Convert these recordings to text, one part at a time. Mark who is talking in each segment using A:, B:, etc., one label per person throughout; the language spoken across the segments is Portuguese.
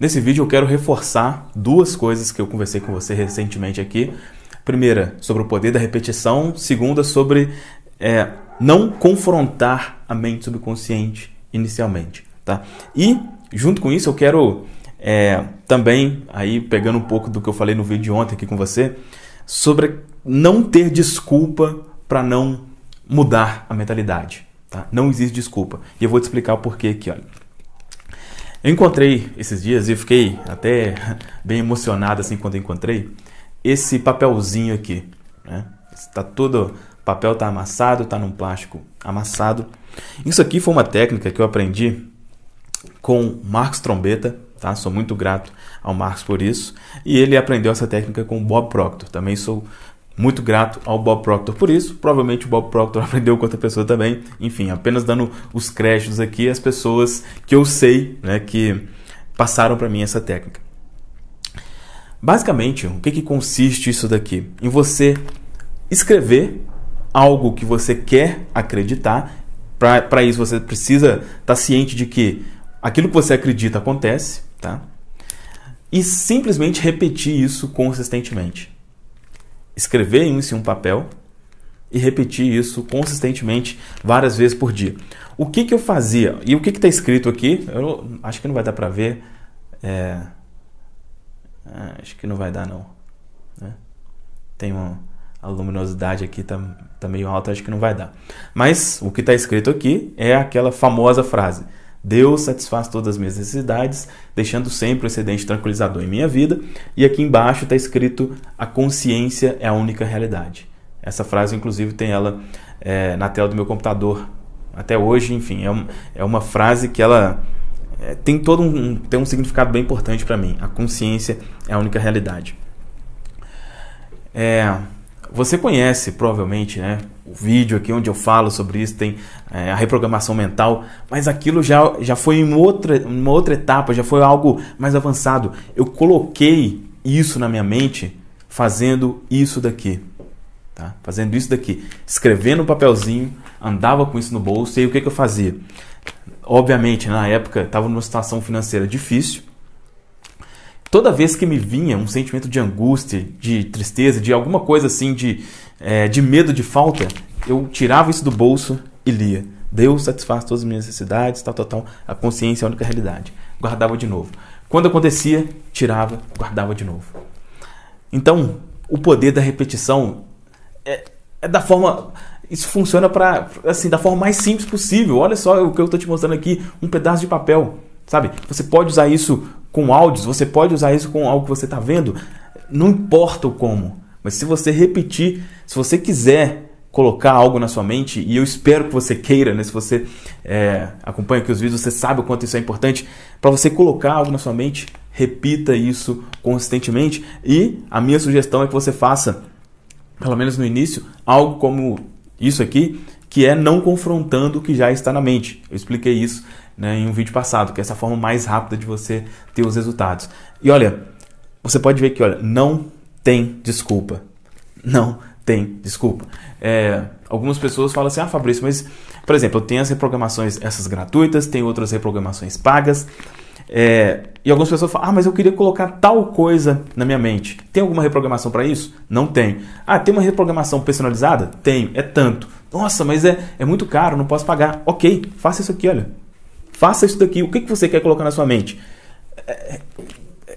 A: Nesse vídeo eu quero reforçar duas coisas que eu conversei com você recentemente aqui. Primeira, sobre o poder da repetição. Segunda, sobre é, não confrontar a mente subconsciente inicialmente. Tá? E, junto com isso, eu quero é, também, aí pegando um pouco do que eu falei no vídeo de ontem aqui com você, sobre não ter desculpa para não mudar a mentalidade. Tá? Não existe desculpa. E eu vou te explicar o porquê aqui. Olha. Eu encontrei esses dias e fiquei até bem emocionado assim quando encontrei esse papelzinho aqui, né? Está todo papel tá amassado, tá num plástico amassado. Isso aqui foi uma técnica que eu aprendi com Marcos Trombeta, tá? Sou muito grato ao Marcos por isso. E ele aprendeu essa técnica com Bob Proctor. Também sou muito grato ao Bob Proctor por isso. Provavelmente o Bob Proctor aprendeu com outra pessoa também. Enfim, apenas dando os créditos aqui as pessoas que eu sei né, que passaram para mim essa técnica. Basicamente, o que, que consiste isso daqui? Em você escrever algo que você quer acreditar. Para isso, você precisa estar tá ciente de que aquilo que você acredita acontece, tá? E simplesmente repetir isso consistentemente escrever isso em um papel e repetir isso consistentemente várias vezes por dia. O que, que eu fazia? E o que está escrito aqui? Eu acho que não vai dar para ver. É, é... Acho que não vai dar não. Né? Tem uma a luminosidade aqui está tá meio alta, acho que não vai dar. Mas o que está escrito aqui é aquela famosa frase: Deus satisfaz todas as minhas necessidades, deixando sempre o excedente tranquilizador em minha vida. E aqui embaixo está escrito: a consciência é a única realidade. Essa frase, inclusive, tem ela é, na tela do meu computador até hoje. Enfim, é, um, é uma frase que ela é, tem todo um, tem um significado bem importante para mim. A consciência é a única realidade. É, você conhece provavelmente né, o vídeo aqui onde eu falo sobre isso, tem é, a reprogramação mental, mas aquilo já, já foi em outra, uma outra etapa, já foi algo mais avançado. Eu coloquei isso na minha mente fazendo isso daqui. Tá? Fazendo isso daqui. Escrevendo um papelzinho, andava com isso no bolso, e aí o que, que eu fazia? Obviamente, na época, estava numa situação financeira difícil, toda vez que me vinha um sentimento de angústia, de tristeza, de alguma coisa assim, de, é, de medo de falta, eu tirava isso do bolso e lia. Deus satisfaz todas as minhas necessidades, tal, tal, tal. A consciência é a única realidade. Guardava de novo. Quando acontecia, tirava, guardava de novo. Então, o poder da repetição é, é da forma. Isso funciona para assim da forma mais simples possível. Olha só o que eu estou te mostrando aqui, um pedaço de papel. Sabe? Você pode usar isso com áudios, você pode usar isso com algo que você está vendo, não importa o como. Mas se você repetir, se você quiser colocar algo na sua mente, e eu espero que você queira, né? se você é, acompanha aqui os vídeos, você sabe o quanto isso é importante, para você colocar algo na sua mente, repita isso consistentemente. E a minha sugestão é que você faça, pelo menos no início, algo como isso aqui, que é não confrontando o que já está na mente. Eu expliquei isso né, em um vídeo passado, que é essa forma mais rápida de você ter os resultados. E olha, você pode ver que olha, não tem desculpa. Não tem desculpa. É, algumas pessoas falam assim, ah Fabrício, mas, por exemplo, eu tenho as reprogramações essas gratuitas, tem outras reprogramações pagas, é, e algumas pessoas falam, ah, mas eu queria colocar tal coisa na minha mente. Tem alguma reprogramação para isso? Não tem. Ah, tem uma reprogramação personalizada? Tem, é tanto. Nossa, mas é, é muito caro, não posso pagar. Ok, faça isso aqui, olha. Faça isso daqui. O que, que você quer colocar na sua mente? É, é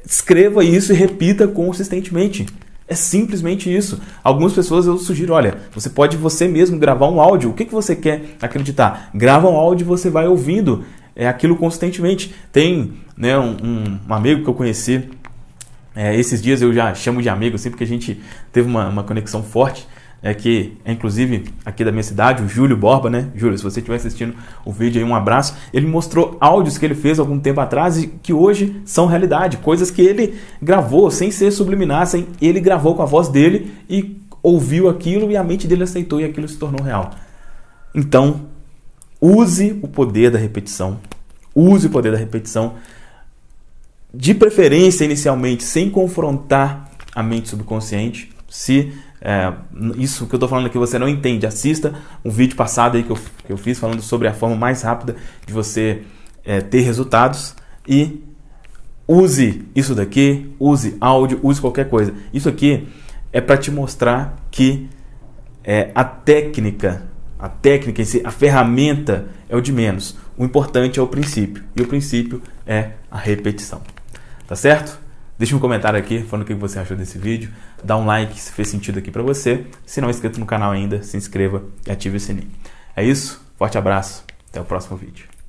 A: escreva isso e repita consistentemente. É simplesmente isso. Algumas pessoas eu sugiro, olha, você pode você mesmo gravar um áudio. O que, que você quer acreditar? Grava um áudio e você vai ouvindo é, aquilo constantemente. Tem né, um, um amigo que eu conheci, é, esses dias eu já chamo de amigo, assim, porque a gente teve uma, uma conexão forte, é, que é inclusive aqui da minha cidade, o Júlio Borba, né? Júlio, se você estiver assistindo o vídeo aí, um abraço. Ele mostrou áudios que ele fez algum tempo atrás e que hoje são realidade, coisas que ele gravou sem ser subliminar, sem, ele gravou com a voz dele e ouviu aquilo e a mente dele aceitou e aquilo se tornou real. Então, Use o poder da repetição. Use o poder da repetição. De preferência, inicialmente, sem confrontar a mente subconsciente. Se é, isso que eu estou falando aqui você não entende, assista um vídeo passado aí que eu, que eu fiz falando sobre a forma mais rápida de você é, ter resultados. E use isso daqui, use áudio, use qualquer coisa. Isso aqui é para te mostrar que é, a técnica a técnica, a ferramenta é o de menos. O importante é o princípio. E o princípio é a repetição. Tá certo? Deixa um comentário aqui falando o que você achou desse vídeo. Dá um like se fez sentido aqui para você. Se não é inscrito no canal ainda, se inscreva e ative o sininho. É isso. Forte abraço. Até o próximo vídeo.